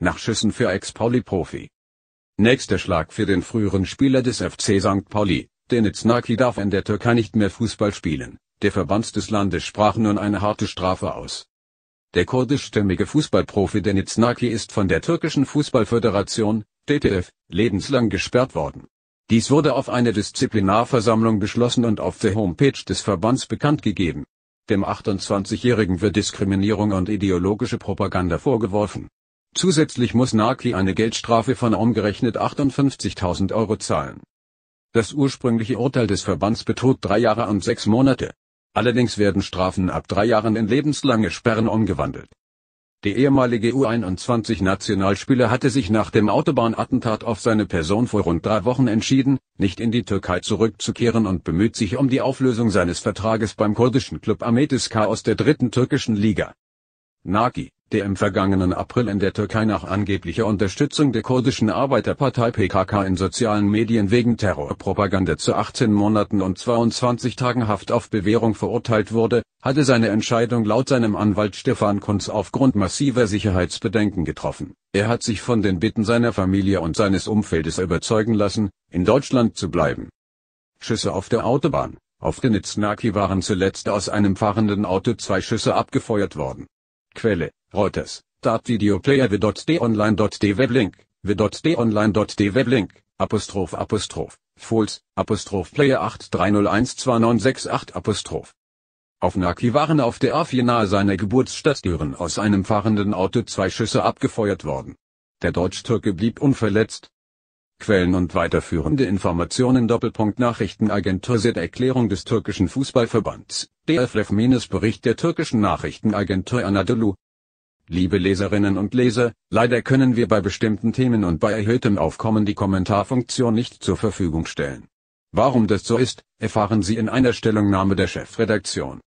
nach Schüssen für Ex-Pauli-Profi. Nächster Schlag für den früheren Spieler des FC St. Pauli, Deniz Naki darf in der Türkei nicht mehr Fußball spielen, der Verband des Landes sprach nun eine harte Strafe aus. Der kurdischstämmige Fußballprofi Deniz Naki ist von der türkischen Fußballföderation, DTF, lebenslang gesperrt worden. Dies wurde auf einer Disziplinarversammlung beschlossen und auf der Homepage des Verbands bekannt gegeben. Dem 28-Jährigen wird Diskriminierung und ideologische Propaganda vorgeworfen. Zusätzlich muss Naki eine Geldstrafe von umgerechnet 58.000 Euro zahlen. Das ursprüngliche Urteil des Verbands betrug drei Jahre und sechs Monate. Allerdings werden Strafen ab drei Jahren in lebenslange Sperren umgewandelt. Der ehemalige U21-Nationalspieler hatte sich nach dem Autobahnattentat auf seine Person vor rund drei Wochen entschieden, nicht in die Türkei zurückzukehren und bemüht sich um die Auflösung seines Vertrages beim kurdischen Club Ametis K aus der dritten türkischen Liga. Naki der im vergangenen April in der Türkei nach angeblicher Unterstützung der kurdischen Arbeiterpartei PKK in sozialen Medien wegen Terrorpropaganda zu 18 Monaten und 22 Tagen Haft auf Bewährung verurteilt wurde, hatte seine Entscheidung laut seinem Anwalt Stefan Kunz aufgrund massiver Sicherheitsbedenken getroffen. Er hat sich von den Bitten seiner Familie und seines Umfeldes überzeugen lassen, in Deutschland zu bleiben. Schüsse auf der Autobahn auf den Iznaki waren zuletzt aus einem fahrenden Auto zwei Schüsse abgefeuert worden. Quelle, Reuters, datvideoplayer.donline.de Weblink, v.donline.de Weblink, Apostroph Apostroph, Fols, Apostroph Player 83012968, Apostroph. Auf Naki waren auf der A4 nahe seiner Geburtsstadt Düren aus einem fahrenden Auto zwei Schüsse abgefeuert worden. Der Deutsch-Türke blieb unverletzt. Quellen und weiterführende Informationen Doppelpunkt Nachrichtenagentur Z Erklärung des türkischen Fußballverbands DFF Bericht der türkischen Nachrichtenagentur Anadolu. Liebe Leserinnen und Leser, leider können wir bei bestimmten Themen und bei erhöhtem Aufkommen die Kommentarfunktion nicht zur Verfügung stellen. Warum das so ist, erfahren Sie in einer Stellungnahme der Chefredaktion.